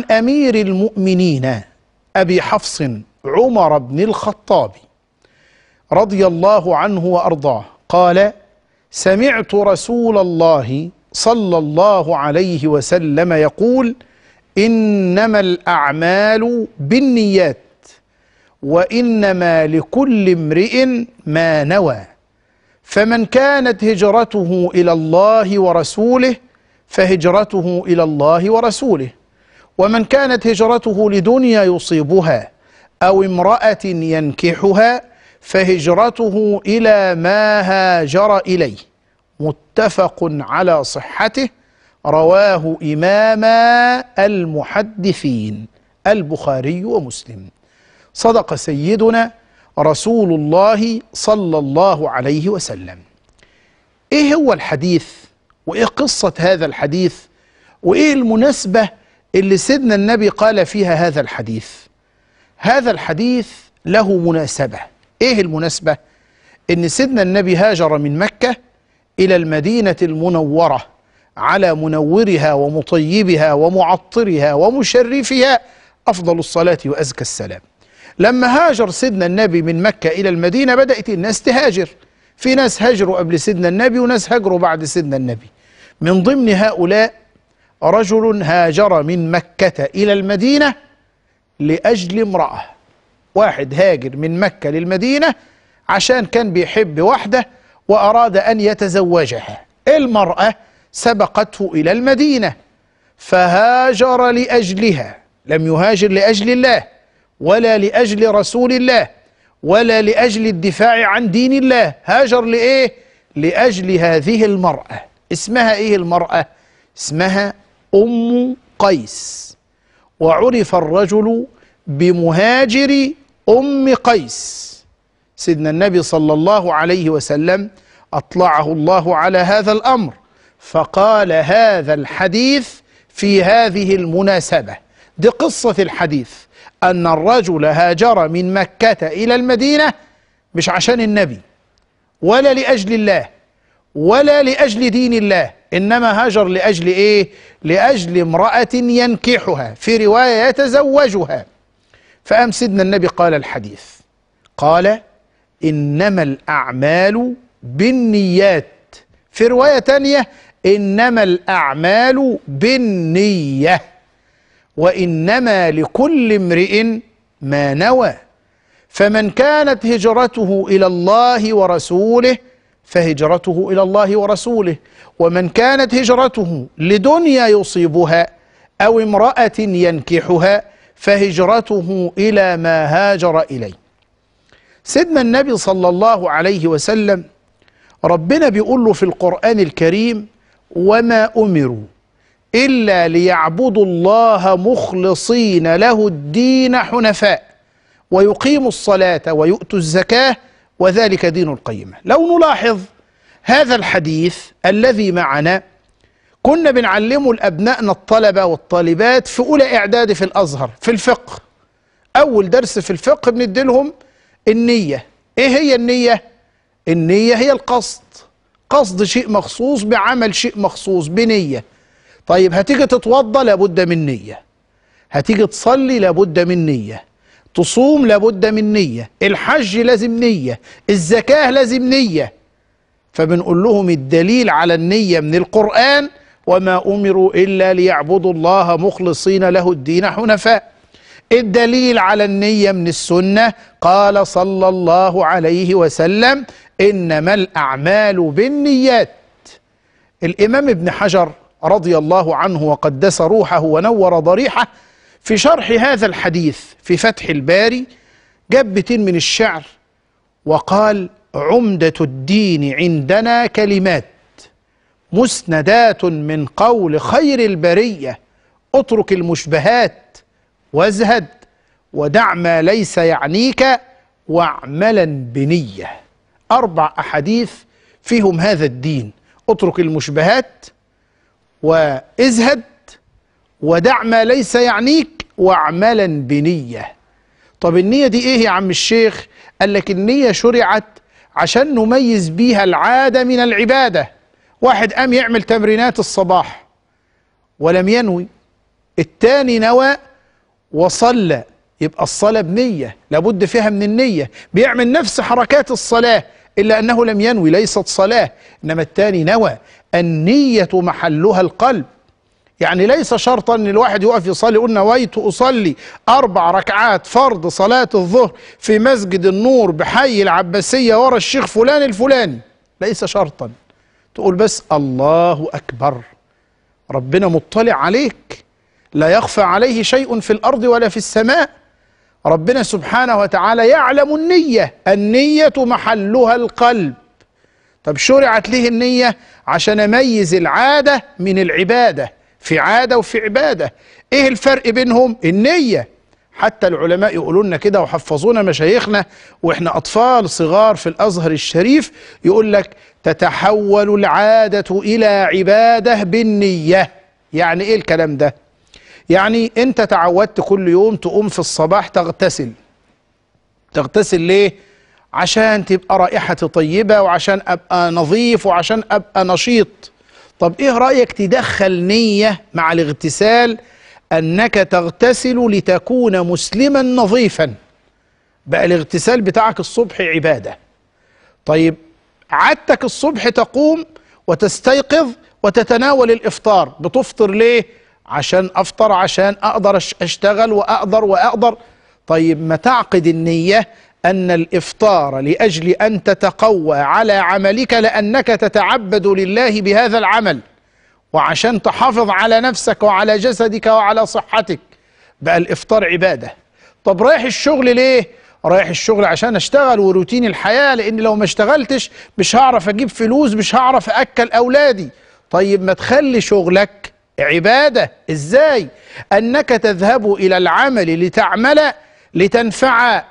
عن أمير المؤمنين أبي حفص عمر بن الخطاب رضي الله عنه وأرضاه قال سمعت رسول الله صلى الله عليه وسلم يقول إنما الأعمال بالنيات وإنما لكل امرئ ما نوى فمن كانت هجرته إلى الله ورسوله فهجرته إلى الله ورسوله ومن كانت هجرته لدنيا يصيبها أو امرأة ينكحها فهجرته إلى ما هاجر إليه متفق على صحته رواه إماما المحدثين البخاري ومسلم صدق سيدنا رسول الله صلى الله عليه وسلم ايه هو الحديث وايه قصة هذا الحديث وايه المناسبة اللي سيدنا النبي قال فيها هذا الحديث هذا الحديث له مناسبة ايه المناسبة ان سيدنا النبي هاجر من مكة الى المدينة المنورة على منورها ومطيبها ومعطرها ومشرفها أفضل الصلاة وأزكى السلام لما هاجر سيدنا النبي من مكة إلى المدينة بدأت الناس تهاجر في ناس هاجروا قبل سيدنا النبي وناس هاجروا بعد سيدنا النبي من ضمن هؤلاء رجل هاجر من مكة إلى المدينة لأجل امرأة واحد هاجر من مكة للمدينة عشان كان بيحب واحدة وأراد أن يتزوجها المرأة سبقته إلى المدينة فهاجر لأجلها لم يهاجر لأجل الله ولا لأجل رسول الله ولا لأجل الدفاع عن دين الله هاجر لإيه؟ لأجل هذه المرأة اسمها إيه المرأة؟ اسمها أم قيس وعرف الرجل بمهاجر أم قيس سيدنا النبي صلى الله عليه وسلم أطلعه الله على هذا الأمر فقال هذا الحديث في هذه المناسبة دي قصة الحديث أن الرجل هاجر من مكة إلى المدينة مش عشان النبي ولا لأجل الله ولا لأجل دين الله إنما هاجر لأجل إيه لأجل امرأة ينكحها في رواية يتزوجها فأم سيدنا النبي قال الحديث قال إنما الأعمال بالنيات في رواية تانية إنما الأعمال بالنية وإنما لكل امرئ ما نوى فمن كانت هجرته إلى الله ورسوله فهجرته إلى الله ورسوله ومن كانت هجرته لدنيا يصيبها أو امرأة ينكحها فهجرته إلى ما هاجر إليه سيدنا النبي صلى الله عليه وسلم ربنا بيقول له في القرآن الكريم وما أمروا إلا ليعبدوا الله مخلصين له الدين حنفاء ويقيموا الصلاة ويؤتوا الزكاة وذلك دين القيمة لو نلاحظ هذا الحديث الذي معنا كنا بنعلمه لأبنائنا الطلبة والطالبات في أولى إعدادي في الأزهر في الفقه أول درس في الفقه بنديلهم النية إيه هي النية؟ النية هي القصد قصد شيء مخصوص بعمل شيء مخصوص بنية طيب هتيجي تتوضى لابد من نية هتيجي تصلي لابد من نية تصوم لابد من نية الحج لازم نية الزكاة لازم نية فبنقول لهم الدليل على النية من القرآن وما أمروا إلا ليعبدوا الله مخلصين له الدين حنفاء الدليل على النية من السنة قال صلى الله عليه وسلم إنما الأعمال بالنيات الإمام ابن حجر رضي الله عنه وقدس روحه ونور ضريحه في شرح هذا الحديث في فتح الباري جاب بيتين من الشعر وقال عمدة الدين عندنا كلمات مسندات من قول خير البرية اترك المشبهات وازهد ودع ما ليس يعنيك واعملا بنية أربع أحاديث فيهم هذا الدين اترك المشبهات وازهد ودع ما ليس يعنيك واعملا بنية طب النية دي ايه يا عم الشيخ قال لك النية شرعت عشان نميز بيها العادة من العبادة واحد قام يعمل تمرينات الصباح ولم ينوي التاني نوى وصلى يبقى الصلاة بنية لابد فيها من النية بيعمل نفس حركات الصلاة إلا أنه لم ينوي ليست صلاة إنما التاني نوى النية محلها القلب يعني ليس شرطا ان الواحد يقف يصلي يقول نويت اصلي اربع ركعات فرض صلاه الظهر في مسجد النور بحي العباسيه ورا الشيخ فلان الفلاني ليس شرطا تقول بس الله اكبر ربنا مطلع عليك لا يخفى عليه شيء في الارض ولا في السماء ربنا سبحانه وتعالى يعلم النيه النيه محلها القلب طب شرعت ليه النيه عشان اميز العاده من العباده في عادة وفي عبادة ايه الفرق بينهم النية حتى العلماء يقولوا لنا كده وحفظونا مشايخنا واحنا اطفال صغار في الازهر الشريف يقول لك تتحول العادة الى عبادة بالنية يعني ايه الكلام ده يعني انت تعودت كل يوم تقوم في الصباح تغتسل تغتسل ليه عشان تبقى رائحتي طيبة وعشان ابقى نظيف وعشان ابقى نشيط طب ايه رأيك تدخل نية مع الاغتسال انك تغتسل لتكون مسلما نظيفا بقى الاغتسال بتاعك الصبح عبادة طيب عادتك الصبح تقوم وتستيقظ وتتناول الافطار بتفطر ليه عشان افطر عشان اقدر اشتغل واقدر واقدر طيب ما تعقد النية أن الإفطار لأجل أن تتقوى على عملك لأنك تتعبد لله بهذا العمل وعشان تحافظ على نفسك وعلى جسدك وعلى صحتك بقى الإفطار عبادة طب رايح الشغل ليه؟ رايح الشغل عشان اشتغل وروتين الحياة لان لو ما اشتغلتش مش هعرف اجيب فلوس مش هعرف اكل اولادي طيب ما تخلي شغلك عبادة ازاي انك تذهب الى العمل لتعمل لتنفع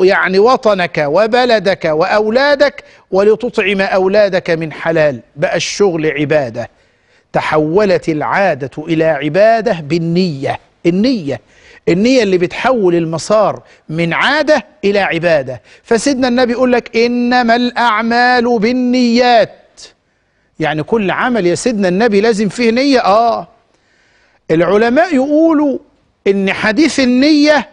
يعني وطنك وبلدك واولادك ولتطعم اولادك من حلال بقى الشغل عباده تحولت العاده الى عباده بالنيه النيه النية اللي بتحول المسار من عادة إلى عبادة فسيدنا النبي يقول لك إنما الأعمال بالنيات يعني كل عمل يا سيدنا النبي لازم فيه نية آه العلماء يقولوا إن حديث النية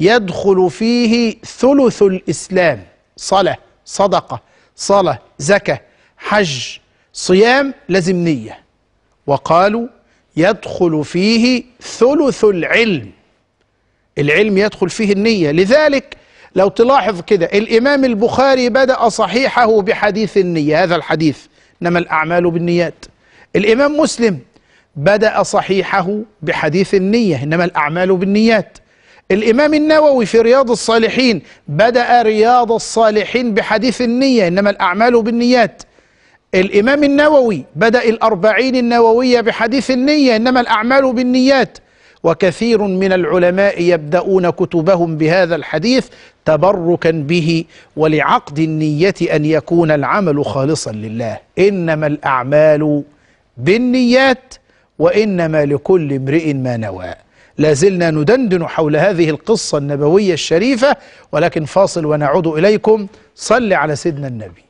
يدخل فيه ثلث الإسلام صلاة صدقة صلاة زكاة حج صيام لازم نية وقالوا يدخل فيه ثلث العلم العلم يدخل فيه النية لذلك لو تلاحظ كده الإمام البخاري بدأ صحيحه بحديث النية هذا الحديث إنما الأعمال بالنيات الإمام مسلم بدأ صحيحه بحديث النية إنما الأعمال بالنيات الإمام النووي في رياض الصالحين بدأ رياض الصالحين بحديث النية إنما الأعمال بالنيات الإمام النووي بدأ الأربعين النووية بحديث النية إنما الأعمال بالنيات وكثير من العلماء يبدأون كتبهم بهذا الحديث تبركا به ولعقد النية أن يكون العمل خالصا لله إنما الأعمال بالنيات وإنما لكل امرئ ما نوى لازلنا ندندن حول هذه القصة النبوية الشريفة ولكن فاصل ونعود إليكم صل على سيدنا النبي